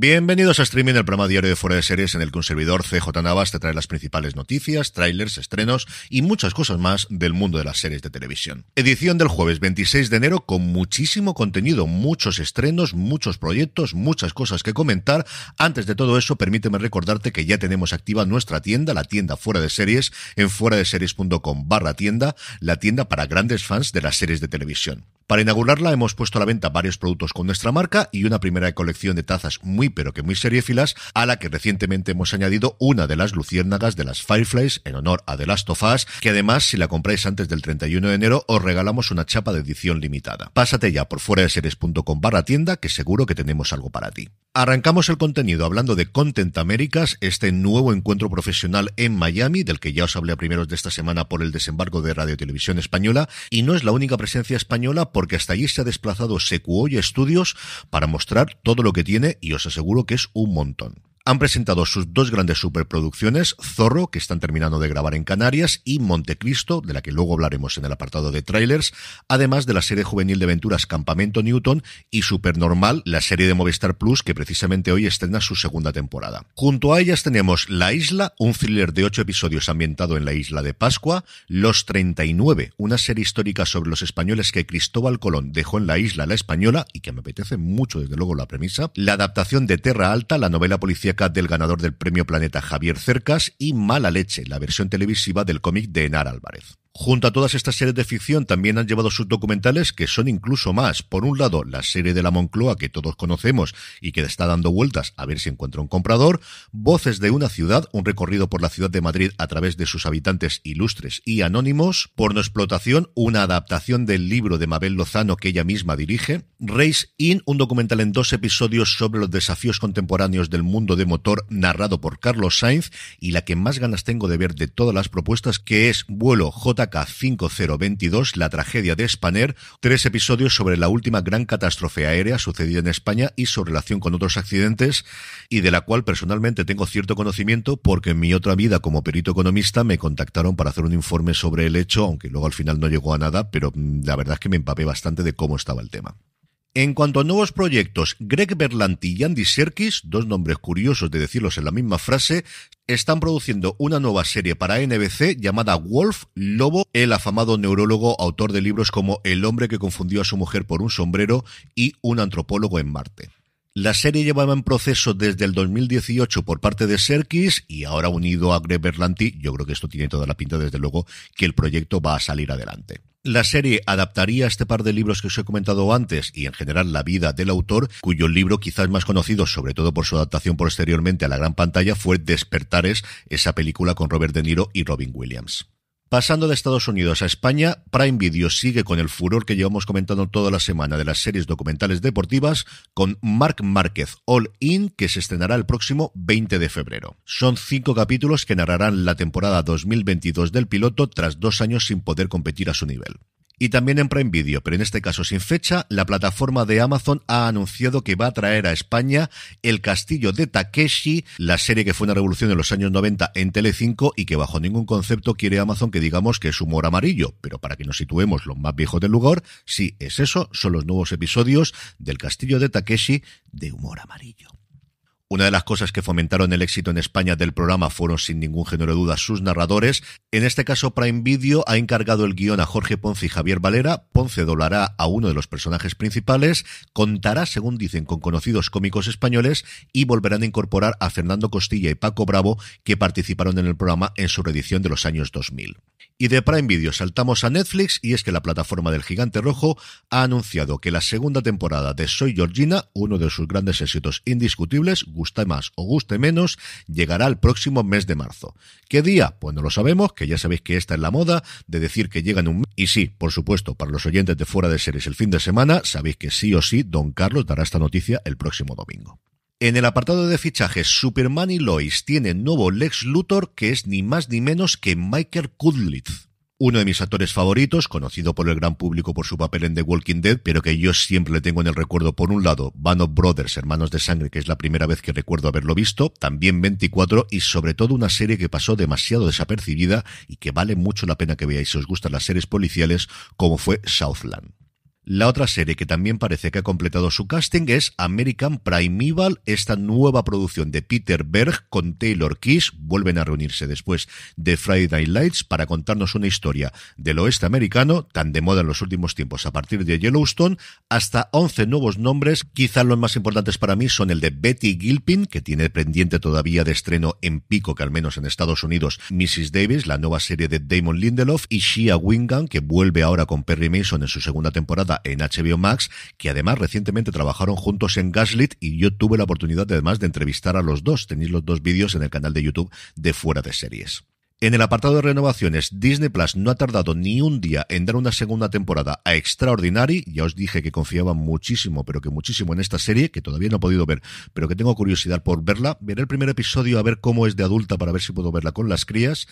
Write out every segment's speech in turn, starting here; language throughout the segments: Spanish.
Bienvenidos a Streaming, el programa diario de Fuera de Series en el que un servidor CJ Navas te trae las principales noticias, trailers, estrenos y muchas cosas más del mundo de las series de televisión. Edición del jueves 26 de enero con muchísimo contenido, muchos estrenos, muchos proyectos, muchas cosas que comentar. Antes de todo eso, permíteme recordarte que ya tenemos activa nuestra tienda, la tienda Fuera de Series, en fueradeseries.com barra tienda, la tienda para grandes fans de las series de televisión. Para inaugurarla hemos puesto a la venta varios productos con nuestra marca y una primera colección de tazas muy pero que muy seriefilas, a la que recientemente hemos añadido una de las luciérnagas de las Fireflies en honor a The Last of Us, que además, si la compráis antes del 31 de enero, os regalamos una chapa de edición limitada. Pásate ya por fuera de series.com barra tienda, que seguro que tenemos algo para ti. Arrancamos el contenido hablando de Content Américas, este nuevo encuentro profesional en Miami, del que ya os hablé a primeros de esta semana por el desembarco de Radio Televisión Española, y no es la única presencia española porque hasta allí se ha desplazado Sequoia Studios para mostrar todo lo que tiene y os aseguro que es un montón han presentado sus dos grandes superproducciones, Zorro, que están terminando de grabar en Canarias, y Montecristo, de la que luego hablaremos en el apartado de trailers, además de la serie juvenil de aventuras Campamento Newton y Supernormal, la serie de Movistar Plus, que precisamente hoy estrena su segunda temporada. Junto a ellas tenemos La Isla, un thriller de ocho episodios ambientado en la isla de Pascua, Los 39, una serie histórica sobre los españoles que Cristóbal Colón dejó en la isla La Española, y que me apetece mucho desde luego la premisa, la adaptación de Terra Alta, la novela policíaca del ganador del Premio Planeta Javier Cercas y Mala Leche, la versión televisiva del cómic de Enar Álvarez. Junto a todas estas series de ficción también han llevado sus documentales que son incluso más. Por un lado, la serie de la Moncloa que todos conocemos y que está dando vueltas a ver si encuentra un comprador, Voces de una ciudad, un recorrido por la ciudad de Madrid a través de sus habitantes ilustres y anónimos, Porno explotación, una adaptación del libro de Mabel Lozano que ella misma dirige, Race In, un documental en dos episodios sobre los desafíos contemporáneos del mundo de motor narrado por Carlos Sainz y la que más ganas tengo de ver de todas las propuestas que es Vuelo J 5022, La tragedia de Spanair, tres episodios sobre la última gran catástrofe aérea sucedida en España y su relación con otros accidentes, y de la cual personalmente tengo cierto conocimiento porque en mi otra vida como perito economista me contactaron para hacer un informe sobre el hecho, aunque luego al final no llegó a nada, pero mm, la verdad es que me empapé bastante de cómo estaba el tema. En cuanto a nuevos proyectos, Greg Berlanti y Andy Serkis, dos nombres curiosos de decirlos en la misma frase, están produciendo una nueva serie para NBC llamada Wolf Lobo, el afamado neurólogo autor de libros como El hombre que confundió a su mujer por un sombrero y Un antropólogo en Marte. La serie llevaba en proceso desde el 2018 por parte de Serkis y ahora unido a Greg Berlanti, yo creo que esto tiene toda la pinta, desde luego, que el proyecto va a salir adelante. La serie adaptaría este par de libros que os he comentado antes y en general la vida del autor, cuyo libro quizás más conocido, sobre todo por su adaptación posteriormente a la gran pantalla, fue Despertares, esa película con Robert De Niro y Robin Williams. Pasando de Estados Unidos a España, Prime Video sigue con el furor que llevamos comentando toda la semana de las series documentales deportivas con Mark Márquez All In, que se estrenará el próximo 20 de febrero. Son cinco capítulos que narrarán la temporada 2022 del piloto tras dos años sin poder competir a su nivel y también en Prime Video, pero en este caso sin fecha, la plataforma de Amazon ha anunciado que va a traer a España El Castillo de Takeshi, la serie que fue una revolución en los años 90 en Telecinco y que bajo ningún concepto quiere Amazon que digamos que es humor amarillo, pero para que nos situemos los más viejos del lugar, sí es eso, son los nuevos episodios del Castillo de Takeshi de humor amarillo. Una de las cosas que fomentaron el éxito en España del programa fueron sin ningún género de duda sus narradores. En este caso, Prime Video ha encargado el guión a Jorge Ponce y Javier Valera. Ponce doblará a uno de los personajes principales, contará, según dicen, con conocidos cómicos españoles y volverán a incorporar a Fernando Costilla y Paco Bravo, que participaron en el programa en su reedición de los años 2000. Y de Prime Video saltamos a Netflix y es que la plataforma del gigante rojo ha anunciado que la segunda temporada de Soy Georgina, uno de sus grandes éxitos indiscutibles, guste más o guste menos, llegará el próximo mes de marzo. ¿Qué día? Pues no lo sabemos, que ya sabéis que esta es la moda de decir que llegan un mes. Y sí, por supuesto, para los oyentes de fuera de series el fin de semana, sabéis que sí o sí Don Carlos dará esta noticia el próximo domingo. En el apartado de fichajes, Superman y Lois tiene nuevo Lex Luthor, que es ni más ni menos que Michael Kudlitz. Uno de mis actores favoritos, conocido por el gran público por su papel en The Walking Dead, pero que yo siempre le tengo en el recuerdo, por un lado, Band Brothers, Hermanos de Sangre, que es la primera vez que recuerdo haberlo visto, también 24, y sobre todo una serie que pasó demasiado desapercibida y que vale mucho la pena que veáis si os gustan las series policiales, como fue Southland. La otra serie que también parece que ha completado su casting es American Primeval, esta nueva producción de Peter Berg con Taylor Kiss. Vuelven a reunirse después de Friday Night Lights para contarnos una historia del oeste americano, tan de moda en los últimos tiempos a partir de Yellowstone, hasta 11 nuevos nombres. Quizás los más importantes para mí son el de Betty Gilpin, que tiene pendiente todavía de estreno en pico, que al menos en Estados Unidos, Mrs. Davis, la nueva serie de Damon Lindelof, y Shia Wingan que vuelve ahora con Perry Mason en su segunda temporada en HBO Max, que además recientemente trabajaron juntos en Gaslit y yo tuve la oportunidad además de entrevistar a los dos. Tenéis los dos vídeos en el canal de YouTube de Fuera de Series. En el apartado de renovaciones, Disney Plus no ha tardado ni un día en dar una segunda temporada a Extraordinary. Ya os dije que confiaba muchísimo, pero que muchísimo en esta serie, que todavía no he podido ver, pero que tengo curiosidad por verla. Veré el primer episodio a ver cómo es de adulta para ver si puedo verla con las crías.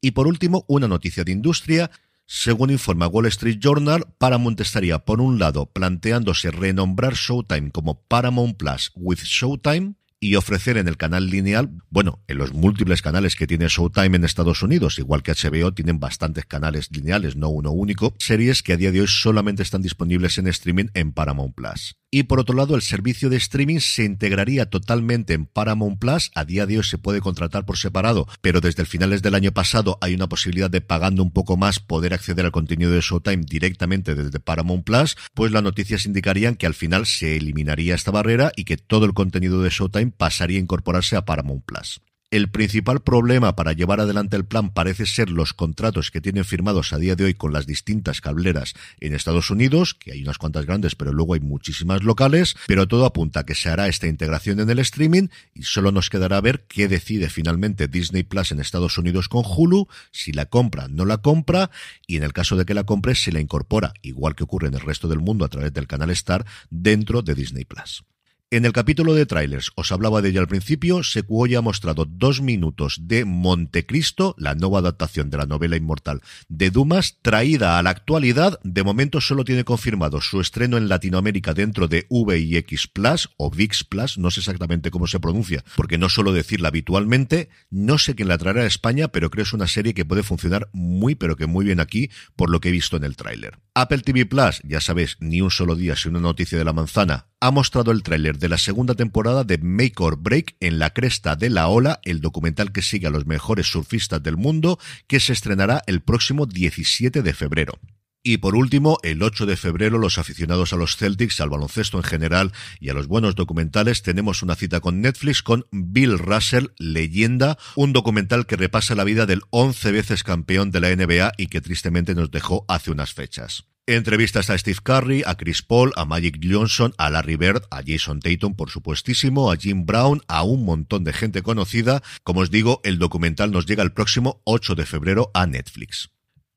Y por último, una noticia de industria. Según informa Wall Street Journal, Paramount estaría, por un lado, planteándose renombrar Showtime como Paramount Plus with Showtime, y ofrecer en el canal lineal, bueno, en los múltiples canales que tiene Showtime en Estados Unidos, igual que HBO, tienen bastantes canales lineales, no uno único, series que a día de hoy solamente están disponibles en streaming en Paramount Plus. Y por otro lado, el servicio de streaming se integraría totalmente en Paramount Plus. A día de hoy se puede contratar por separado, pero desde el finales del año pasado hay una posibilidad de pagando un poco más poder acceder al contenido de Showtime directamente desde Paramount Plus. Pues las noticias indicarían que al final se eliminaría esta barrera y que todo el contenido de Showtime pasaría a incorporarse a Paramount Plus. El principal problema para llevar adelante el plan parece ser los contratos que tienen firmados a día de hoy con las distintas cableras en Estados Unidos, que hay unas cuantas grandes, pero luego hay muchísimas locales, pero todo apunta a que se hará esta integración en el streaming y solo nos quedará ver qué decide finalmente Disney Plus en Estados Unidos con Hulu, si la compra, no la compra, y en el caso de que la compre, si la incorpora, igual que ocurre en el resto del mundo a través del canal Star, dentro de Disney Plus. En el capítulo de trailers, os hablaba de ella al principio, Sequoia ha mostrado dos minutos de Montecristo, la nueva adaptación de la novela inmortal de Dumas, traída a la actualidad. De momento solo tiene confirmado su estreno en Latinoamérica dentro de VIX Plus o VIX Plus, no sé exactamente cómo se pronuncia, porque no suelo decirla habitualmente. No sé quién la traerá a España, pero creo que es una serie que puede funcionar muy, pero que muy bien aquí, por lo que he visto en el tráiler. Apple TV Plus, ya sabéis, ni un solo día sin una noticia de la manzana, ha mostrado el tráiler de la segunda temporada de Make or Break en la cresta de la ola, el documental que sigue a los mejores surfistas del mundo, que se estrenará el próximo 17 de febrero. Y por último, el 8 de febrero, los aficionados a los Celtics, al baloncesto en general y a los buenos documentales, tenemos una cita con Netflix con Bill Russell, Leyenda, un documental que repasa la vida del 11 veces campeón de la NBA y que tristemente nos dejó hace unas fechas. Entrevistas a Steve Curry, a Chris Paul, a Magic Johnson, a Larry Bird, a Jason Tatum, por supuestísimo, a Jim Brown, a un montón de gente conocida. Como os digo, el documental nos llega el próximo 8 de febrero a Netflix.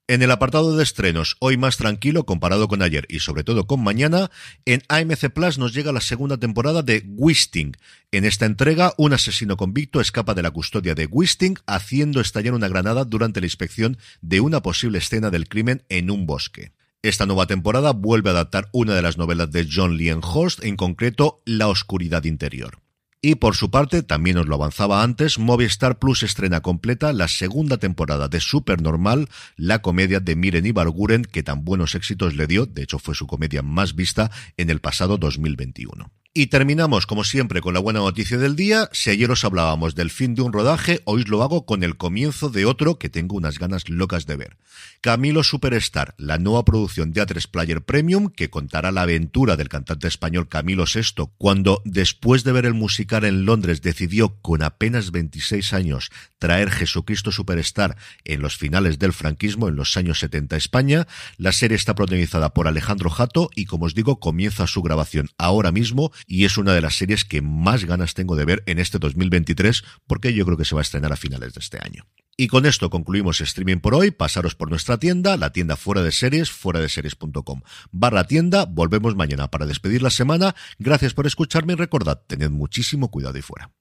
En el apartado de estrenos, hoy más tranquilo comparado con ayer y sobre todo con mañana, en AMC Plus nos llega la segunda temporada de Wisting. En esta entrega, un asesino convicto escapa de la custodia de Wisting haciendo estallar una granada durante la inspección de una posible escena del crimen en un bosque. Esta nueva temporada vuelve a adaptar una de las novelas de John Lien Horst, en concreto La Oscuridad Interior. Y por su parte, también os lo avanzaba antes, Movistar Plus estrena completa la segunda temporada de Supernormal, la comedia de Miren Barguren que tan buenos éxitos le dio, de hecho fue su comedia más vista en el pasado 2021. Y terminamos, como siempre, con la buena noticia del día. Si ayer os hablábamos del fin de un rodaje, hoy lo hago con el comienzo de otro que tengo unas ganas locas de ver. Camilo Superstar, la nueva producción de a Player Premium, que contará la aventura del cantante español Camilo VI, cuando, después de ver el musical en Londres, decidió, con apenas 26 años, traer Jesucristo Superstar en los finales del franquismo, en los años 70 España. La serie está protagonizada por Alejandro Jato y, como os digo, comienza su grabación ahora mismo y es una de las series que más ganas tengo de ver en este 2023 porque yo creo que se va a estrenar a finales de este año. Y con esto concluimos streaming por hoy. Pasaros por nuestra tienda, la tienda fuera de series, fuera de series.com barra tienda. Volvemos mañana para despedir la semana. Gracias por escucharme y recordad, tened muchísimo cuidado y fuera.